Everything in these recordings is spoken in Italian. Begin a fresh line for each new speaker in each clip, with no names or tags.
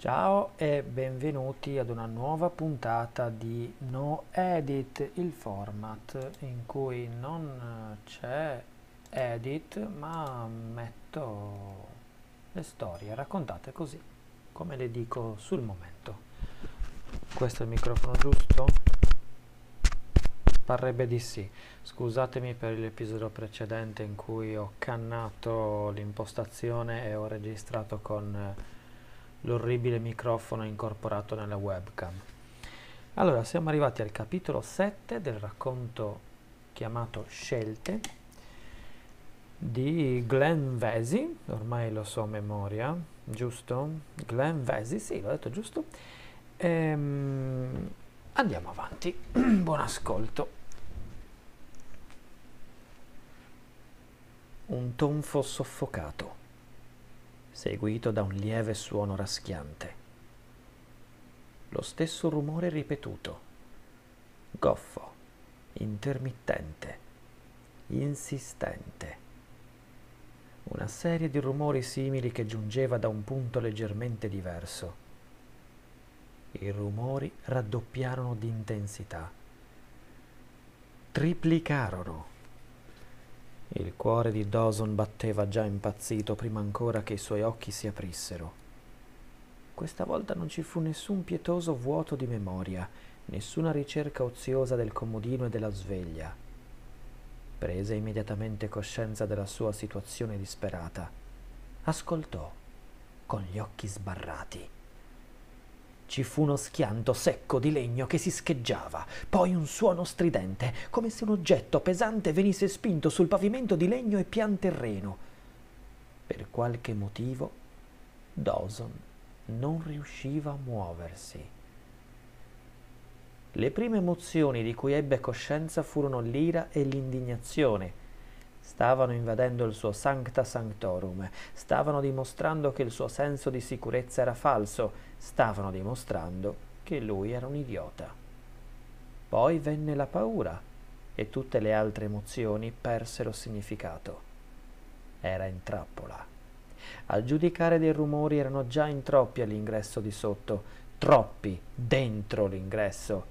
Ciao e benvenuti ad una nuova puntata di No Edit, il format in cui non c'è edit ma metto le storie raccontate così, come le dico sul momento. Questo è il microfono giusto? Parrebbe di sì. Scusatemi per l'episodio precedente in cui ho cannato l'impostazione e ho registrato con l'orribile microfono incorporato nella webcam. Allora, siamo arrivati al capitolo 7 del racconto chiamato Scelte di Glenn Vesey, ormai lo so a memoria, giusto? Glenn Vesey, sì, l'ho detto giusto. Ehm, andiamo avanti, buon ascolto. Un tonfo soffocato seguito da un lieve suono raschiante. Lo stesso rumore ripetuto, goffo, intermittente, insistente. Una serie di rumori simili che giungeva da un punto leggermente diverso. I rumori raddoppiarono di intensità, triplicarono il cuore di Dawson batteva già impazzito prima ancora che i suoi occhi si aprissero. Questa volta non ci fu nessun pietoso vuoto di memoria, nessuna ricerca oziosa del comodino e della sveglia. Prese immediatamente coscienza della sua situazione disperata. Ascoltò con gli occhi sbarrati. Ci fu uno schianto secco di legno che si scheggiava, poi un suono stridente, come se un oggetto pesante venisse spinto sul pavimento di legno e pian terreno. Per qualche motivo, Dawson non riusciva a muoversi. Le prime emozioni di cui ebbe coscienza furono l'ira e l'indignazione Stavano invadendo il suo sancta sanctorum, stavano dimostrando che il suo senso di sicurezza era falso, stavano dimostrando che lui era un idiota. Poi venne la paura e tutte le altre emozioni persero significato. Era in trappola. A giudicare dei rumori erano già in troppi all'ingresso di sotto, troppi dentro l'ingresso.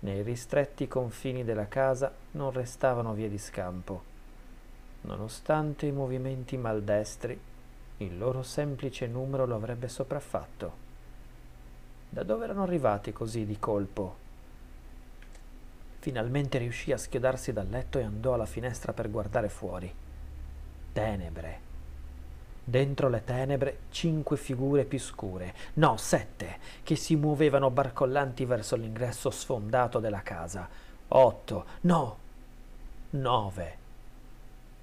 Nei ristretti confini della casa non restavano vie di scampo Nonostante i movimenti maldestri, il loro semplice numero lo avrebbe sopraffatto. Da dove erano arrivati così di colpo? Finalmente riuscì a schiodarsi dal letto e andò alla finestra per guardare fuori. Tenebre. Dentro le tenebre cinque figure più scure, no, sette, che si muovevano barcollanti verso l'ingresso sfondato della casa. Otto, no, nove.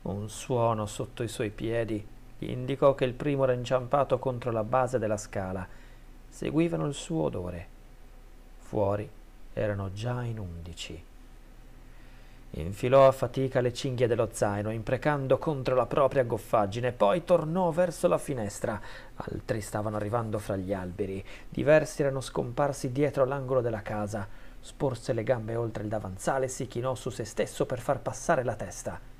Un suono sotto i suoi piedi gli indicò che il primo era inciampato contro la base della scala. Seguivano il suo odore. Fuori erano già in undici. Infilò a fatica le cinghie dello zaino, imprecando contro la propria goffaggine, poi tornò verso la finestra. Altri stavano arrivando fra gli alberi, diversi erano scomparsi dietro l'angolo della casa. Sporse le gambe oltre il davanzale e si chinò su se stesso per far passare la testa.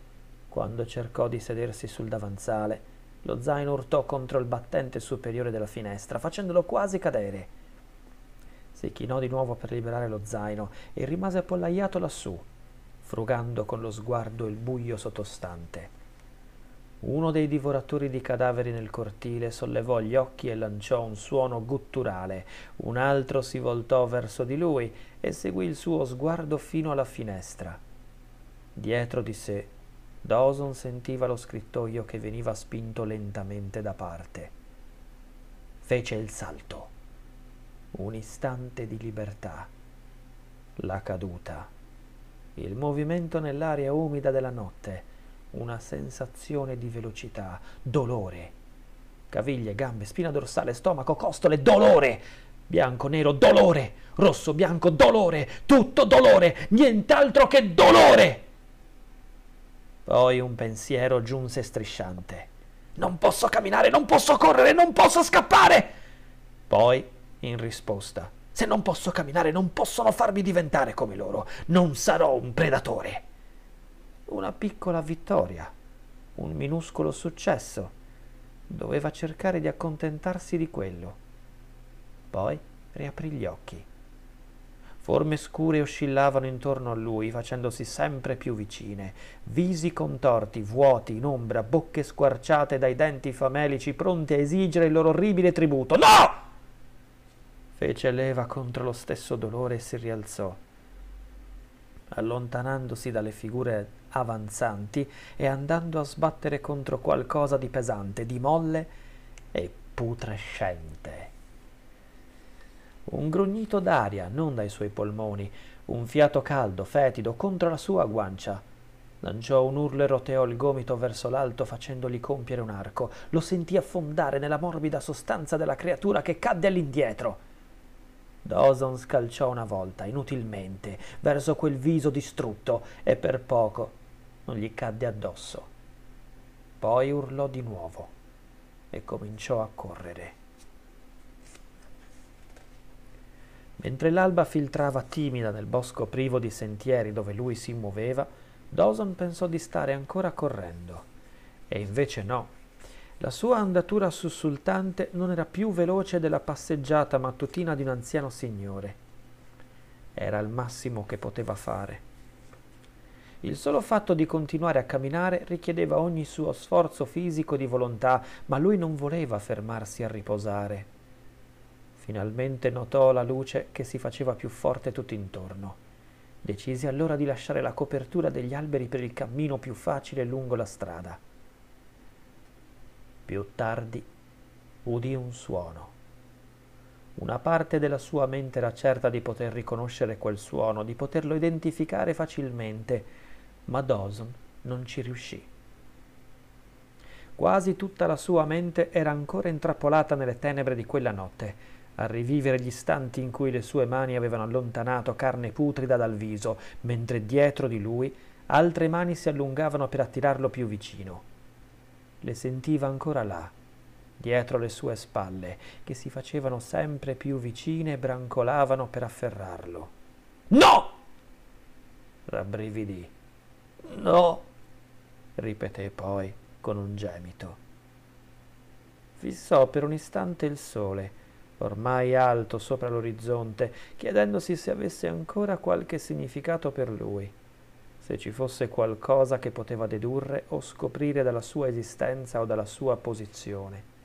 Quando cercò di sedersi sul davanzale, lo zaino urtò contro il battente superiore della finestra, facendolo quasi cadere. Si chinò di nuovo per liberare lo zaino e rimase appollaiato lassù, frugando con lo sguardo il buio sottostante. Uno dei divoratori di cadaveri nel cortile sollevò gli occhi e lanciò un suono gutturale, un altro si voltò verso di lui e seguì il suo sguardo fino alla finestra. Dietro di sé Dawson sentiva lo scrittoio che veniva spinto lentamente da parte. Fece il salto. Un istante di libertà. La caduta. Il movimento nell'aria umida della notte. Una sensazione di velocità, dolore. Caviglie, gambe, spina dorsale, stomaco, costole, dolore. Bianco, nero, dolore. Rosso, bianco, dolore. Tutto dolore. Nient'altro che dolore. Poi un pensiero giunse strisciante. Non posso camminare, non posso correre, non posso scappare! Poi, in risposta, se non posso camminare, non possono farmi diventare come loro. Non sarò un predatore. Una piccola vittoria, un minuscolo successo. Doveva cercare di accontentarsi di quello. Poi riaprì gli occhi. Forme scure oscillavano intorno a lui, facendosi sempre più vicine. Visi contorti, vuoti, in ombra, bocche squarciate dai denti famelici, pronti a esigere il loro orribile tributo. No! Fece leva contro lo stesso dolore e si rialzò. Allontanandosi dalle figure avanzanti e andando a sbattere contro qualcosa di pesante, di molle e putrescente un grugnito d'aria, non dai suoi polmoni, un fiato caldo, fetido, contro la sua guancia. Lanciò un urlo e roteò il gomito verso l'alto facendogli compiere un arco. Lo sentì affondare nella morbida sostanza della creatura che cadde all'indietro. Dawson scalciò una volta, inutilmente, verso quel viso distrutto e per poco non gli cadde addosso. Poi urlò di nuovo e cominciò a correre. Mentre l'alba filtrava timida nel bosco privo di sentieri dove lui si muoveva, Dawson pensò di stare ancora correndo. E invece no. La sua andatura sussultante non era più veloce della passeggiata mattutina di un anziano signore. Era il massimo che poteva fare. Il solo fatto di continuare a camminare richiedeva ogni suo sforzo fisico di volontà, ma lui non voleva fermarsi a riposare. Finalmente notò la luce che si faceva più forte tutt'intorno. Decise allora di lasciare la copertura degli alberi per il cammino più facile lungo la strada. Più tardi udì un suono. Una parte della sua mente era certa di poter riconoscere quel suono, di poterlo identificare facilmente, ma Dawson non ci riuscì. Quasi tutta la sua mente era ancora intrappolata nelle tenebre di quella notte a rivivere gli istanti in cui le sue mani avevano allontanato carne putrida dal viso, mentre dietro di lui altre mani si allungavano per attirarlo più vicino. Le sentiva ancora là, dietro le sue spalle, che si facevano sempre più vicine e brancolavano per afferrarlo. No! rabbrividì. No! ripeté poi con un gemito. Fissò per un istante il sole, ormai alto sopra l'orizzonte, chiedendosi se avesse ancora qualche significato per lui, se ci fosse qualcosa che poteva dedurre o scoprire dalla sua esistenza o dalla sua posizione.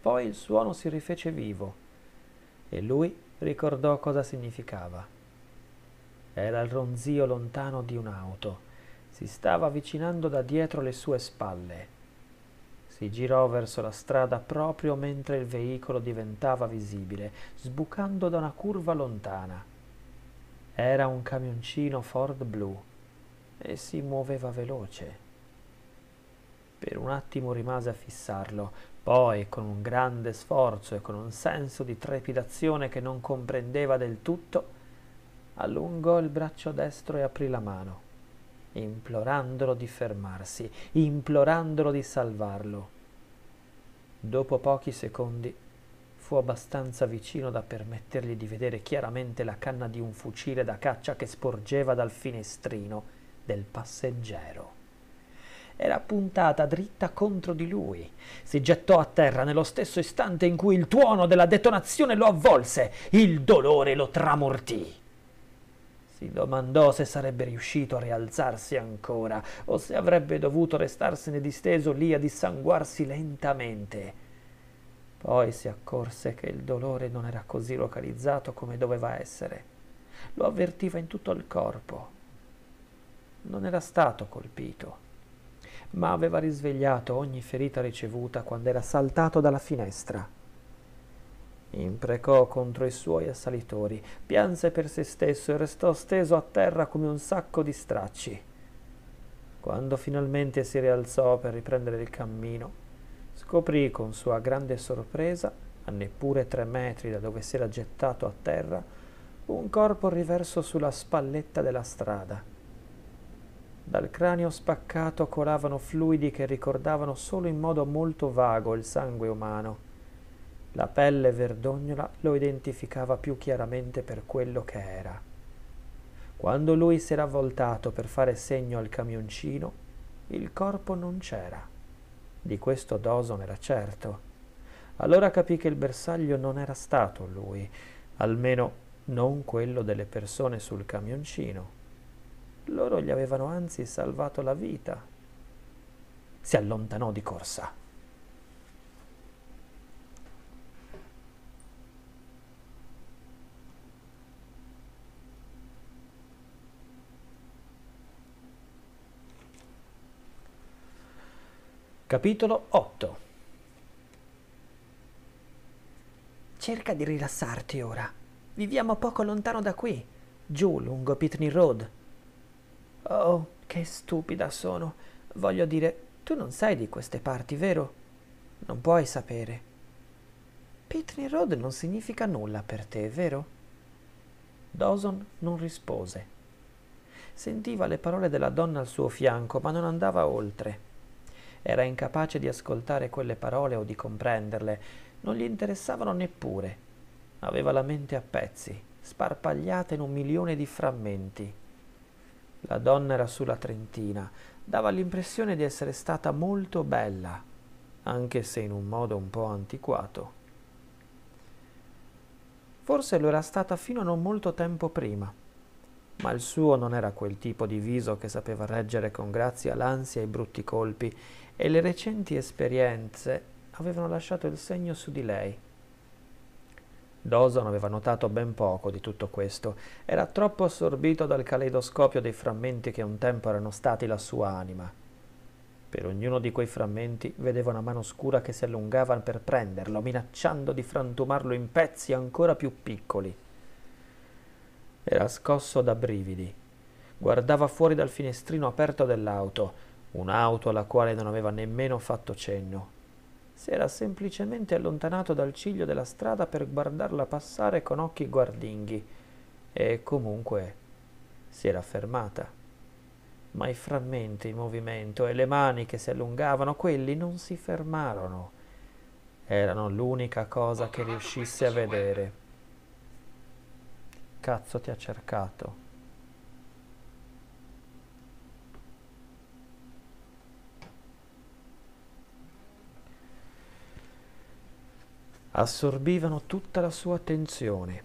Poi il suono si rifece vivo e lui ricordò cosa significava. Era il ronzio lontano di un'auto. Si stava avvicinando da dietro le sue spalle. Si girò verso la strada proprio mentre il veicolo diventava visibile, sbucando da una curva lontana. Era un camioncino Ford blu e si muoveva veloce. Per un attimo rimase a fissarlo, poi, con un grande sforzo e con un senso di trepidazione che non comprendeva del tutto, allungò il braccio destro e aprì la mano implorandolo di fermarsi, implorandolo di salvarlo. Dopo pochi secondi fu abbastanza vicino da permettergli di vedere chiaramente la canna di un fucile da caccia che sporgeva dal finestrino del passeggero. Era puntata dritta contro di lui. Si gettò a terra nello stesso istante in cui il tuono della detonazione lo avvolse. Il dolore lo tramortì. Si domandò se sarebbe riuscito a rialzarsi ancora o se avrebbe dovuto restarsene disteso lì a dissanguarsi lentamente. Poi si accorse che il dolore non era così localizzato come doveva essere. Lo avvertiva in tutto il corpo. Non era stato colpito, ma aveva risvegliato ogni ferita ricevuta quando era saltato dalla finestra. Imprecò contro i suoi assalitori, pianse per se stesso e restò steso a terra come un sacco di stracci. Quando finalmente si rialzò per riprendere il cammino, scoprì con sua grande sorpresa, a neppure tre metri da dove si era gettato a terra, un corpo riverso sulla spalletta della strada. Dal cranio spaccato colavano fluidi che ricordavano solo in modo molto vago il sangue umano. La pelle verdognola lo identificava più chiaramente per quello che era. Quando lui si era voltato per fare segno al camioncino, il corpo non c'era. Di questo Dawson era certo. Allora capì che il bersaglio non era stato lui, almeno non quello delle persone sul camioncino. Loro gli avevano anzi salvato la vita. Si allontanò di corsa. Capitolo 8 Cerca di rilassarti ora. Viviamo poco lontano da qui, giù lungo Pitney Road. Oh, che stupida sono. Voglio dire, tu non sei di queste parti, vero? Non puoi sapere. Pitney Road non significa nulla per te, vero? Dawson non rispose. Sentiva le parole della donna al suo fianco, ma non andava oltre. Era incapace di ascoltare quelle parole o di comprenderle. Non gli interessavano neppure. Aveva la mente a pezzi, sparpagliata in un milione di frammenti. La donna era sulla trentina. Dava l'impressione di essere stata molto bella, anche se in un modo un po' antiquato. Forse lo era stata fino a non molto tempo prima, ma il suo non era quel tipo di viso che sapeva reggere con grazia l'ansia e i brutti colpi e le recenti esperienze avevano lasciato il segno su di lei. Dawson aveva notato ben poco di tutto questo, era troppo assorbito dal caleidoscopio dei frammenti che un tempo erano stati la sua anima. Per ognuno di quei frammenti vedeva una mano scura che si allungava per prenderlo, minacciando di frantumarlo in pezzi ancora più piccoli. Era scosso da brividi. Guardava fuori dal finestrino aperto dell'auto un'auto alla quale non aveva nemmeno fatto cenno. Si era semplicemente allontanato dal ciglio della strada per guardarla passare con occhi guardinghi e comunque si era fermata. Ma i frammenti in movimento e le mani che si allungavano, quelli non si fermarono. Erano l'unica cosa che riuscisse a vedere. Cazzo ti ha cercato assorbivano tutta la sua attenzione.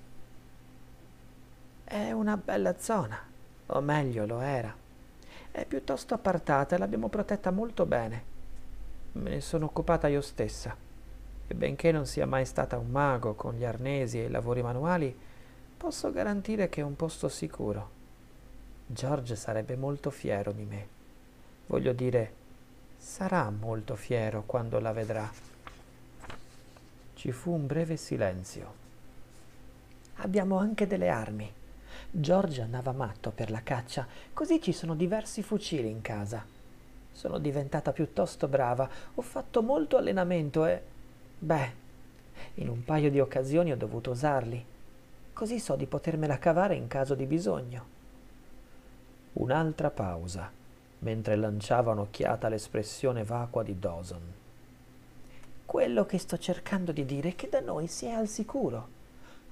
È una bella zona, o meglio lo era. È piuttosto appartata e l'abbiamo protetta molto bene. Me ne sono occupata io stessa. E benché non sia mai stata un mago con gli arnesi e i lavori manuali, posso garantire che è un posto sicuro. George sarebbe molto fiero di me. Voglio dire, sarà molto fiero quando la vedrà. Ci fu un breve silenzio. Abbiamo anche delle armi. George andava matto per la caccia, così ci sono diversi fucili in casa. Sono diventata piuttosto brava, ho fatto molto allenamento e... beh, in un paio di occasioni ho dovuto usarli. Così so di potermela cavare in caso di bisogno. Un'altra pausa, mentre lanciava un'occhiata all'espressione vacua di Dawson. Quello che sto cercando di dire è che da noi si è al sicuro.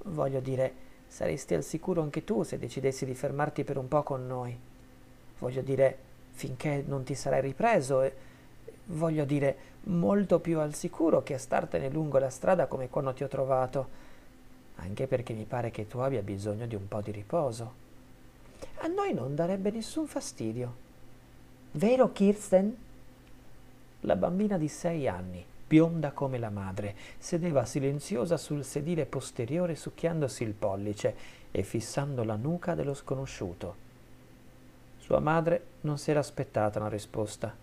Voglio dire, saresti al sicuro anche tu se decidessi di fermarti per un po' con noi. Voglio dire, finché non ti sarai ripreso e eh, voglio dire, molto più al sicuro che a startene lungo la strada come quando ti ho trovato, anche perché mi pare che tu abbia bisogno di un po' di riposo. A noi non darebbe nessun fastidio. Vero Kirsten? La bambina di sei anni, bionda come la madre, sedeva silenziosa sul sedile posteriore succhiandosi il pollice e fissando la nuca dello sconosciuto. Sua madre non si era aspettata una risposta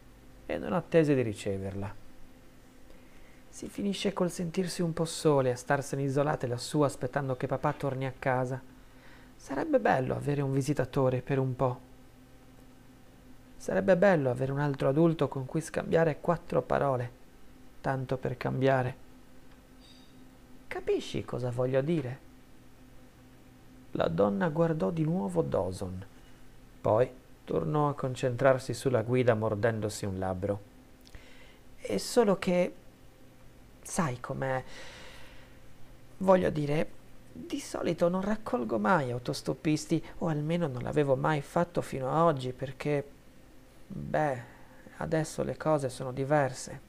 e non attese di riceverla. Si finisce col sentirsi un po' sole a starsene isolate lassù aspettando che papà torni a casa. Sarebbe bello avere un visitatore per un po'. Sarebbe bello avere un altro adulto con cui scambiare quattro parole tanto per cambiare. Capisci cosa voglio dire? La donna guardò di nuovo Dawson, poi tornò a concentrarsi sulla guida mordendosi un labbro. È solo che... sai com'è... Voglio dire, di solito non raccolgo mai autostoppisti, o almeno non l'avevo mai fatto fino a oggi, perché... beh, adesso le cose sono diverse.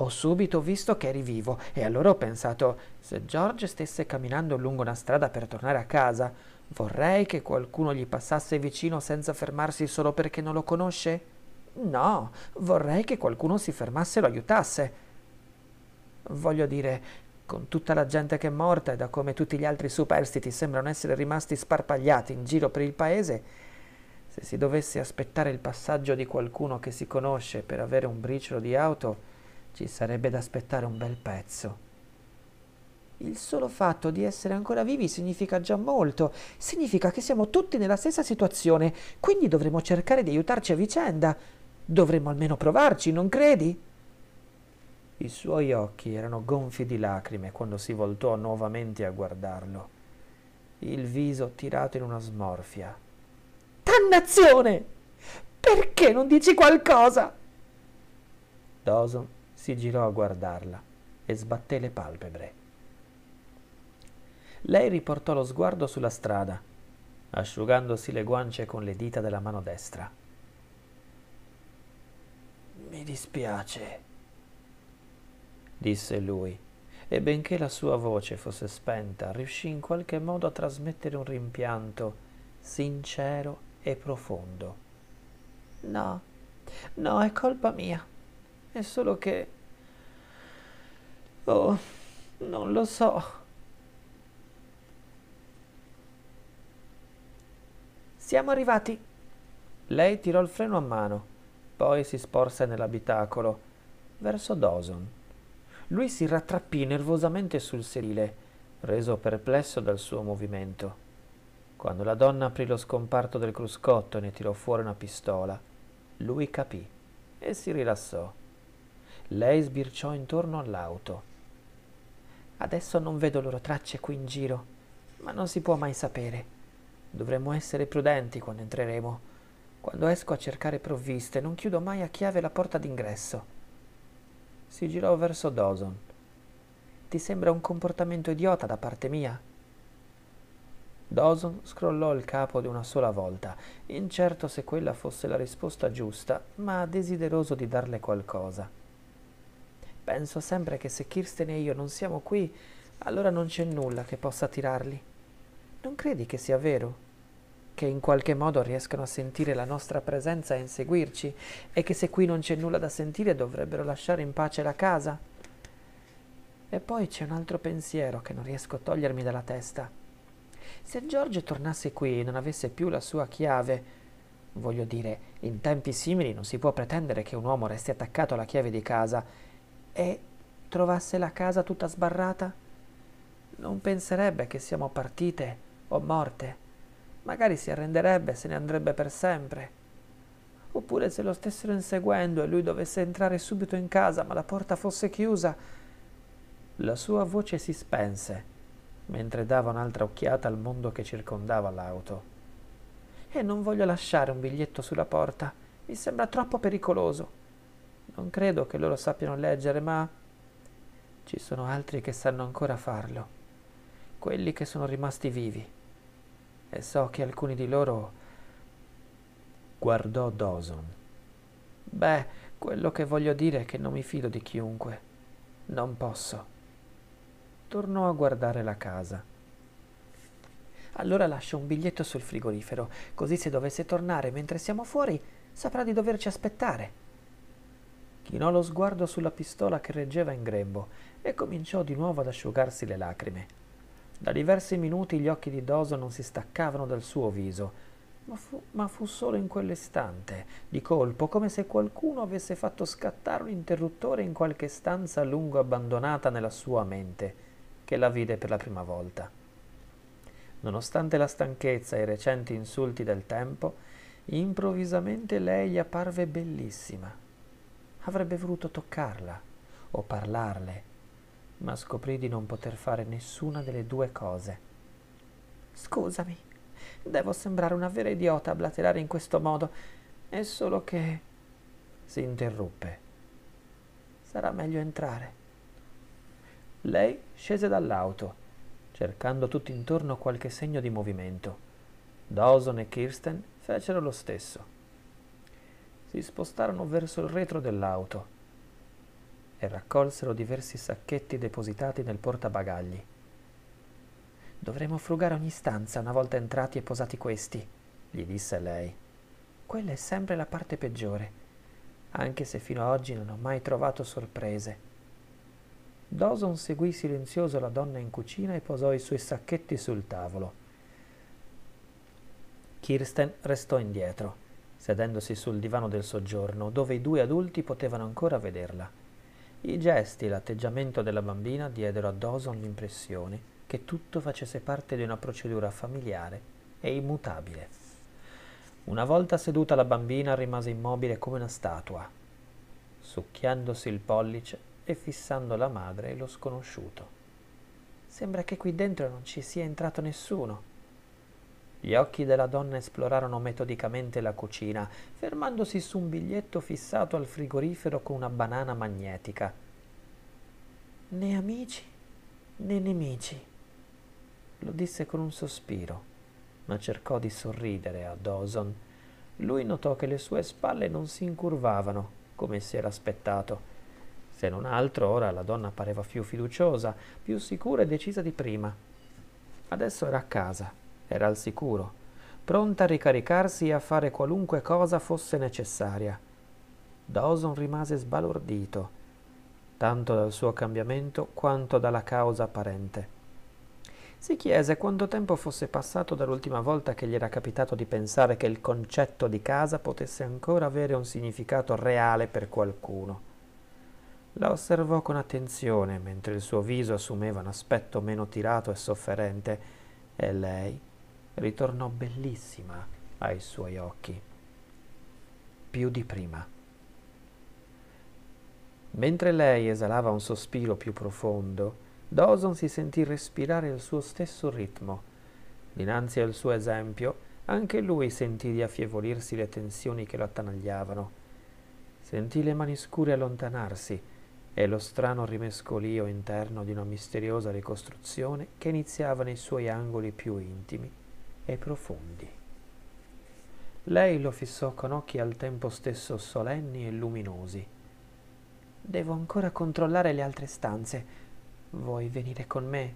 Ho subito visto che eri vivo e allora ho pensato, se George stesse camminando lungo una strada per tornare a casa, vorrei che qualcuno gli passasse vicino senza fermarsi solo perché non lo conosce? No, vorrei che qualcuno si fermasse e lo aiutasse. Voglio dire, con tutta la gente che è morta e da come tutti gli altri superstiti sembrano essere rimasti sparpagliati in giro per il paese, se si dovesse aspettare il passaggio di qualcuno che si conosce per avere un briciolo di auto, ci sarebbe da aspettare un bel pezzo. Il solo fatto di essere ancora vivi significa già molto, significa che siamo tutti nella stessa situazione, quindi dovremmo cercare di aiutarci a vicenda. Dovremmo almeno provarci, non credi? I suoi occhi erano gonfi di lacrime quando si voltò nuovamente a guardarlo, il viso tirato in una smorfia. Dannazione! Perché non dici qualcosa? Dawson si girò a guardarla e sbatté le palpebre. Lei riportò lo sguardo sulla strada, asciugandosi le guance con le dita della mano destra. Mi dispiace, disse lui, e benché la sua voce fosse spenta, riuscì in qualche modo a trasmettere un rimpianto sincero e profondo. No, no, è colpa mia. È solo che... Oh, non lo so. Siamo arrivati. Lei tirò il freno a mano, poi si sporse nell'abitacolo, verso Dawson. Lui si rattrappì nervosamente sul sedile, reso perplesso dal suo movimento. Quando la donna aprì lo scomparto del cruscotto e ne tirò fuori una pistola, lui capì e si rilassò. Lei sbirciò intorno all'auto. Adesso non vedo loro tracce qui in giro, ma non si può mai sapere. Dovremmo essere prudenti quando entreremo. Quando esco a cercare provviste, non chiudo mai a chiave la porta d'ingresso. Si girò verso Dawson. Ti sembra un comportamento idiota da parte mia? Dawson scrollò il capo di una sola volta, incerto se quella fosse la risposta giusta, ma desideroso di darle qualcosa. Penso sempre che se Kirsten e io non siamo qui, allora non c'è nulla che possa tirarli. Non credi che sia vero? Che in qualche modo riescano a sentire la nostra presenza e inseguirci, e che se qui non c'è nulla da sentire dovrebbero lasciare in pace la casa? E poi c'è un altro pensiero che non riesco a togliermi dalla testa. Se George tornasse qui e non avesse più la sua chiave, voglio dire, in tempi simili non si può pretendere che un uomo resti attaccato alla chiave di casa e trovasse la casa tutta sbarrata, non penserebbe che siamo partite o morte. Magari si arrenderebbe e se ne andrebbe per sempre. Oppure se lo stessero inseguendo e lui dovesse entrare subito in casa ma la porta fosse chiusa. La sua voce si spense mentre dava un'altra occhiata al mondo che circondava l'auto. E non voglio lasciare un biglietto sulla porta, mi sembra troppo pericoloso. Non credo che loro sappiano leggere, ma ci sono altri che sanno ancora farlo, quelli che sono rimasti vivi. E so che alcuni di loro... Guardò Dawson. Beh, quello che voglio dire è che non mi fido di chiunque. Non posso. Tornò a guardare la casa. Allora lascio un biglietto sul frigorifero, così se dovesse tornare mentre siamo fuori saprà di doverci aspettare chinò lo sguardo sulla pistola che reggeva in grembo e cominciò di nuovo ad asciugarsi le lacrime. Da diversi minuti gli occhi di Doso non si staccavano dal suo viso, ma fu, ma fu solo in quell'istante, di colpo, come se qualcuno avesse fatto scattare un interruttore in qualche stanza a lungo abbandonata nella sua mente, che la vide per la prima volta. Nonostante la stanchezza e i recenti insulti del tempo, improvvisamente lei gli apparve bellissima Avrebbe voluto toccarla o parlarle, ma scoprì di non poter fare nessuna delle due cose. Scusami, devo sembrare una vera idiota a blaterare in questo modo. È solo che... si interruppe. Sarà meglio entrare. Lei scese dall'auto, cercando tutt'intorno qualche segno di movimento. Dawson e Kirsten fecero lo stesso si spostarono verso il retro dell'auto e raccolsero diversi sacchetti depositati nel portabagagli. Dovremo frugare ogni stanza una volta entrati e posati questi, gli disse lei. Quella è sempre la parte peggiore, anche se fino ad oggi non ho mai trovato sorprese. Dawson seguì silenzioso la donna in cucina e posò i suoi sacchetti sul tavolo. Kirsten restò indietro sedendosi sul divano del soggiorno, dove i due adulti potevano ancora vederla. I gesti e l'atteggiamento della bambina diedero a Dawson l'impressione che tutto facesse parte di una procedura familiare e immutabile. Una volta seduta la bambina rimase immobile come una statua, succhiandosi il pollice e fissando la madre e lo sconosciuto. Sembra che qui dentro non ci sia entrato nessuno, gli occhi della donna esplorarono metodicamente la cucina, fermandosi su un biglietto fissato al frigorifero con una banana magnetica. Né amici né nemici, lo disse con un sospiro, ma cercò di sorridere a Dawson. Lui notò che le sue spalle non si incurvavano, come si era aspettato. Se non altro, ora la donna pareva più fiduciosa, più sicura e decisa di prima. Adesso era a casa era al sicuro, pronta a ricaricarsi e a fare qualunque cosa fosse necessaria. Dawson rimase sbalordito, tanto dal suo cambiamento quanto dalla causa apparente. Si chiese quanto tempo fosse passato dall'ultima volta che gli era capitato di pensare che il concetto di casa potesse ancora avere un significato reale per qualcuno. La osservò con attenzione mentre il suo viso assumeva un aspetto meno tirato e sofferente e lei, ritornò bellissima ai suoi occhi, più di prima. Mentre lei esalava un sospiro più profondo, Dawson si sentì respirare il suo stesso ritmo. Dinanzi al suo esempio, anche lui sentì di affievolirsi le tensioni che lo attanagliavano. Sentì le mani scure allontanarsi e lo strano rimescolio interno di una misteriosa ricostruzione che iniziava nei suoi angoli più intimi e profondi. Lei lo fissò con occhi al tempo stesso solenni e luminosi. Devo ancora controllare le altre stanze. Vuoi venire con me?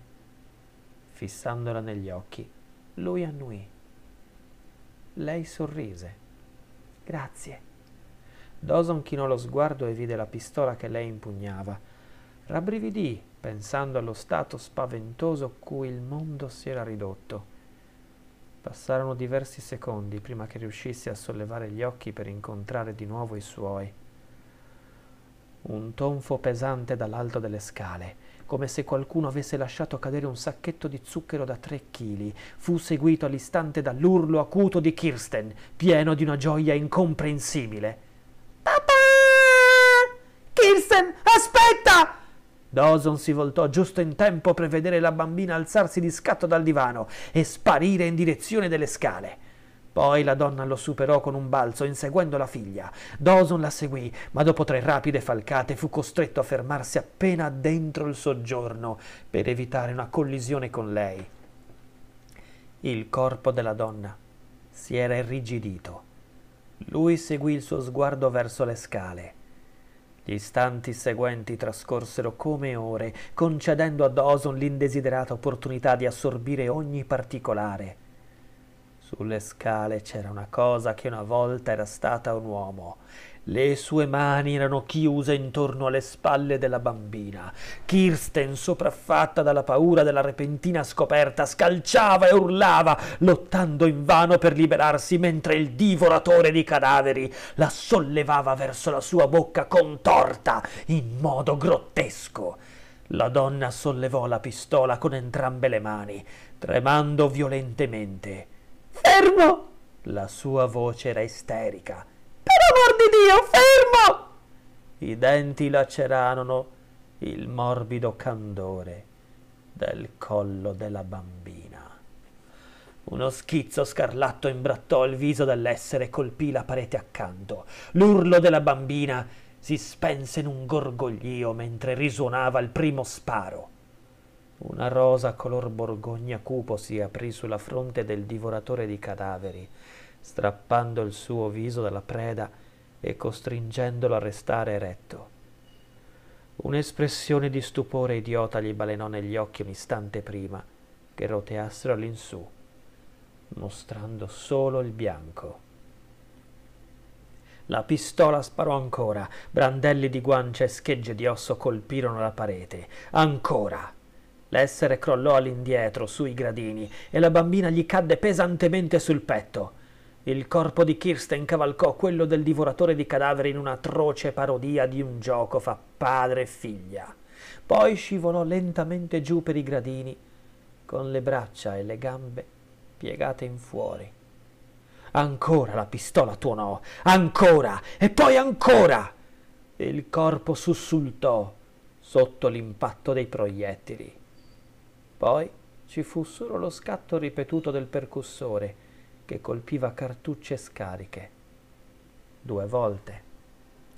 Fissandola negli occhi, lui annuì. Lei sorrise. Grazie. Dawson chinò lo sguardo e vide la pistola che lei impugnava. Rabbrividì pensando allo stato spaventoso cui il mondo si era ridotto. Passarono diversi secondi prima che riuscisse a sollevare gli occhi per incontrare di nuovo i suoi. Un tonfo pesante dall'alto delle scale, come se qualcuno avesse lasciato cadere un sacchetto di zucchero da tre chili, fu seguito all'istante dall'urlo acuto di Kirsten, pieno di una gioia incomprensibile. Papà! Kirsten, aspetta! Dawson si voltò giusto in tempo per vedere la bambina alzarsi di scatto dal divano e sparire in direzione delle scale. Poi la donna lo superò con un balzo, inseguendo la figlia. Dawson la seguì, ma dopo tre rapide falcate fu costretto a fermarsi appena dentro il soggiorno per evitare una collisione con lei. Il corpo della donna si era irrigidito. Lui seguì il suo sguardo verso le scale. Gli istanti seguenti trascorsero come ore, concedendo a Dawson l'indesiderata opportunità di assorbire ogni particolare. Sulle scale c'era una cosa che una volta era stata un uomo le sue mani erano chiuse intorno alle spalle della bambina. Kirsten, sopraffatta dalla paura della repentina scoperta, scalciava e urlava, lottando invano per liberarsi, mentre il divoratore di cadaveri la sollevava verso la sua bocca contorta in modo grottesco. La donna sollevò la pistola con entrambe le mani, tremando violentemente. Fermo! La sua voce era isterica l'amor di Dio, fermo! I denti lacerarono il morbido candore del collo della bambina. Uno schizzo scarlatto imbrattò il viso dell'essere e colpì la parete accanto. L'urlo della bambina si spense in un gorgoglio mentre risuonava il primo sparo. Una rosa color borgogna cupo si aprì sulla fronte del divoratore di cadaveri strappando il suo viso dalla preda e costringendolo a restare eretto. Un'espressione di stupore idiota gli balenò negli occhi un istante prima, che roteassero all'insù, mostrando solo il bianco. La pistola sparò ancora, brandelli di guancia e schegge di osso colpirono la parete. Ancora! L'essere crollò all'indietro, sui gradini, e la bambina gli cadde pesantemente sul petto. Il corpo di Kirsten cavalcò quello del divoratore di cadaveri in un'atroce parodia di un gioco fra padre e figlia. Poi scivolò lentamente giù per i gradini, con le braccia e le gambe piegate in fuori. Ancora la pistola tuonò, ancora e poi ancora. Il corpo sussultò sotto l'impatto dei proiettili. Poi ci fu solo lo scatto ripetuto del percussore che colpiva cartucce scariche. Due volte,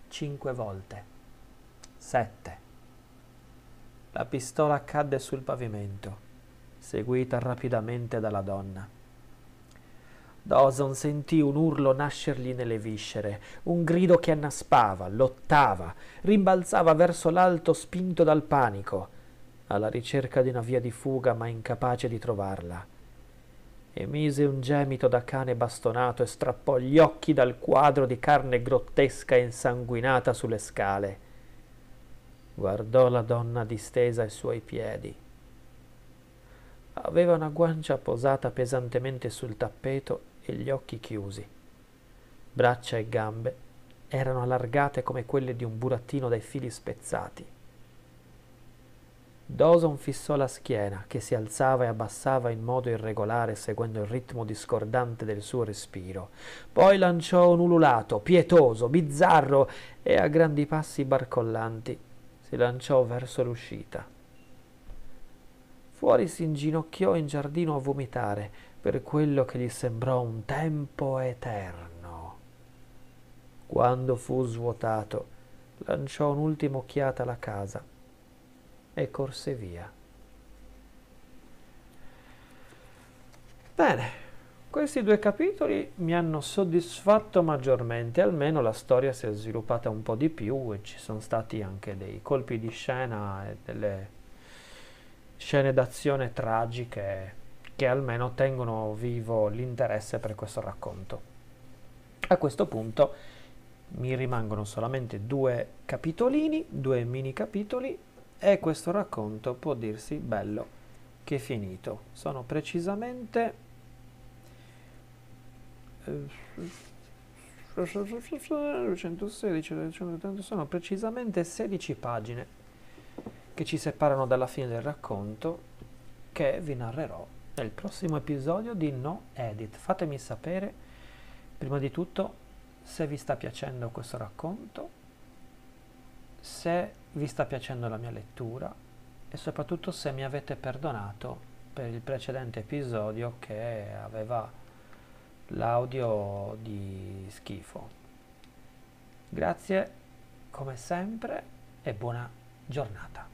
cinque volte, sette. La pistola cadde sul pavimento, seguita rapidamente dalla donna. Dawson sentì un urlo nascergli nelle viscere, un grido che annaspava, lottava, rimbalzava verso l'alto spinto dal panico, alla ricerca di una via di fuga ma incapace di trovarla emise un gemito da cane bastonato e strappò gli occhi dal quadro di carne grottesca e insanguinata sulle scale. Guardò la donna distesa ai suoi piedi. Aveva una guancia posata pesantemente sul tappeto e gli occhi chiusi. Braccia e gambe erano allargate come quelle di un burattino dai fili spezzati. Dawson fissò la schiena, che si alzava e abbassava in modo irregolare seguendo il ritmo discordante del suo respiro. Poi lanciò un ululato, pietoso, bizzarro e a grandi passi barcollanti si lanciò verso l'uscita. Fuori si inginocchiò in giardino a vomitare per quello che gli sembrò un tempo eterno. Quando fu svuotato, lanciò un'ultima occhiata alla casa e corse via. Bene, questi due capitoli mi hanno soddisfatto maggiormente, almeno la storia si è sviluppata un po' di più e ci sono stati anche dei colpi di scena e delle scene d'azione tragiche che almeno tengono vivo l'interesse per questo racconto. A questo punto mi rimangono solamente due capitolini, due mini capitoli e questo racconto può dirsi bello che finito. Sono precisamente eh, sono precisamente 16 pagine che ci separano dalla fine del racconto che vi narrerò nel prossimo episodio di No Edit. Fatemi sapere prima di tutto se vi sta piacendo questo racconto, se vi sta piacendo la mia lettura e soprattutto se mi avete perdonato per il precedente episodio che aveva l'audio di schifo. Grazie come sempre e buona giornata.